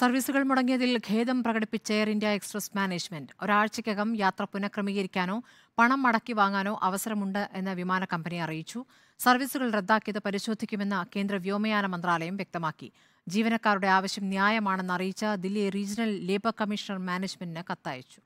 സർവീസുകൾ മുടങ്ങിയതിൽ ഖേദം പ്രകടിപ്പിച്ച എയർ ഇന്ത്യ എക്സ്പ്രസ് മാനേജ്മെന്റ് ഒരാഴ്ചയ്ക്കകം യാത്ര പുനഃക്രമീകരിക്കാനോ പണം മടക്കി വാങ്ങാനോ അവസരമുണ്ട് എന്ന് വിമാന കമ്പനി അറിയിച്ചു സർവീസുകൾ റദ്ദാക്കിയത് പരിശോധിക്കുമെന്ന് കേന്ദ്ര വ്യോമയാന മന്ത്രാലയം വ്യക്തമാക്കി ജീവനക്കാരുടെ ആവശ്യം ന്യായമാണെന്ന് അറിയിച്ച ദില്ലി റീജിയണൽ ലേബർ കമ്മീഷണർ മാനേജ്മെന്റിന് കത്തയച്ചു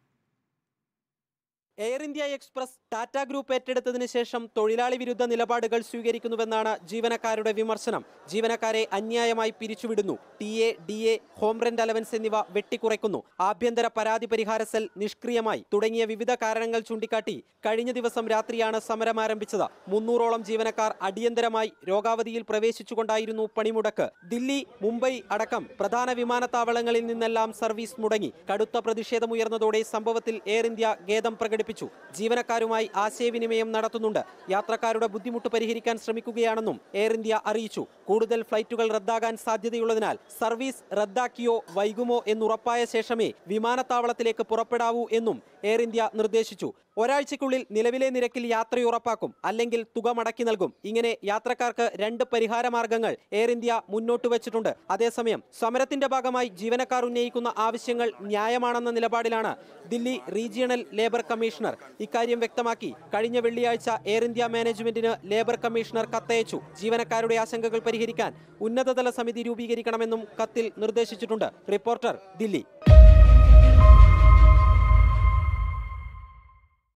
air India express Tata group ഏറ്റെടുത്തതിനു ശേഷം തൊഴിലാളി വിരുദ്ധ നിലപാടുകൾ സ്വീകരിക്കുന്നുവെന്നാണ് ജീവനക്കാരുടെ വിമർശനം ജീവനക്കാരെ അന്യായമായി പിരിച്ചുവിടുന്നു T A D A home rent allowance എന്നിവ വെട്ടിക്കുറയ്ക്കുന്നു ആഭ്യന്തര പരാതി പരിഹാര സെൽ നിഷ്ക്രിയമായി തുടങ്ങിയ വിവിധ കാരണങ്ങൾ ചൂണ്ടിക്കാട്ടി കഴിഞ്ഞ ദിവസം രാത്രിയാണ് സമരം ആരംഭിച്ചത് മുന്നൂറോളം ജീവനക്കാർ അടിയന്തരമായി രോഗാവധിയിൽ പ്രവേശിച്ചുകൊണ്ടായിരുന്നു പണിമുടക്ക് ദില്ലി മുംബൈ അടക്കം പ്രധാന വിമാനത്താവളങ്ങളിൽ നിന്നെല്ലാം സർവീസ് മുടങ്ങി കടുത്ത പ്രതിഷേധമുയർന്നതോടെ സംഭവത്തിൽ എയർ ഇന്ത്യ ഖേദം പ്രകടിപ്പിച്ചു സംഘടിപ്പിച്ചു ജീവനക്കാരുമായി ആശയവിനിമയം നടത്തുന്നുണ്ട് യാത്രക്കാരുടെ ബുദ്ധിമുട്ട് പരിഹരിക്കാൻ ശ്രമിക്കുകയാണെന്നും എയർ ഇന്ത്യ അറിയിച്ചു കൂടുതൽ ഫ്ലൈറ്റുകൾ റദ്ദാകാൻ സാധ്യതയുള്ളതിനാൽ സർവീസ് റദ്ദാക്കിയോ വൈകുമോ എന്നുറപ്പായ ശേഷമേ വിമാനത്താവളത്തിലേക്ക് പുറപ്പെടാവൂ എന്നും എയർ ഇന്ത്യ നിർദ്ദേശിച്ചു ഒരാഴ്ചയ്ക്കുള്ളിൽ നിലവിലെ നിരക്കിൽ യാത്ര ഉറപ്പാക്കും അല്ലെങ്കിൽ തുക മടക്കി നൽകും ഇങ്ങനെ യാത്രക്കാർക്ക് രണ്ട് പരിഹാര മാർഗങ്ങൾ എയർ ഇന്ത്യ മുന്നോട്ട് വച്ചിട്ടുണ്ട് അതേസമയം സമരത്തിന്റെ ഭാഗമായി ജീവനക്കാർ ഉന്നയിക്കുന്ന ആവശ്യങ്ങൾ ന്യായമാണെന്ന നിലപാടിലാണ് Delhi regional labour commission commissioner ഇക്കാര്യം വ്യക്തമാക്കി കഴിഞ്ഞ വെള്ളിയാഴ്ച എയർ ഇന്ത്യ മാനേജ്മെന്റിന് ലേബർ കമ്മീഷണർ കത്തയച്ചു ജീവനക്കാരുടെ ആശങ്കകൾ പരിഹരിക്കാൻ ഉന്നതതല സമിതി രൂപീകരിക്കണമെന്നും കത്തിൽ നിർദ്ദേശിച്ചിട്ടുണ്ട് റിപ്പോർട്ടർ ദില്ലി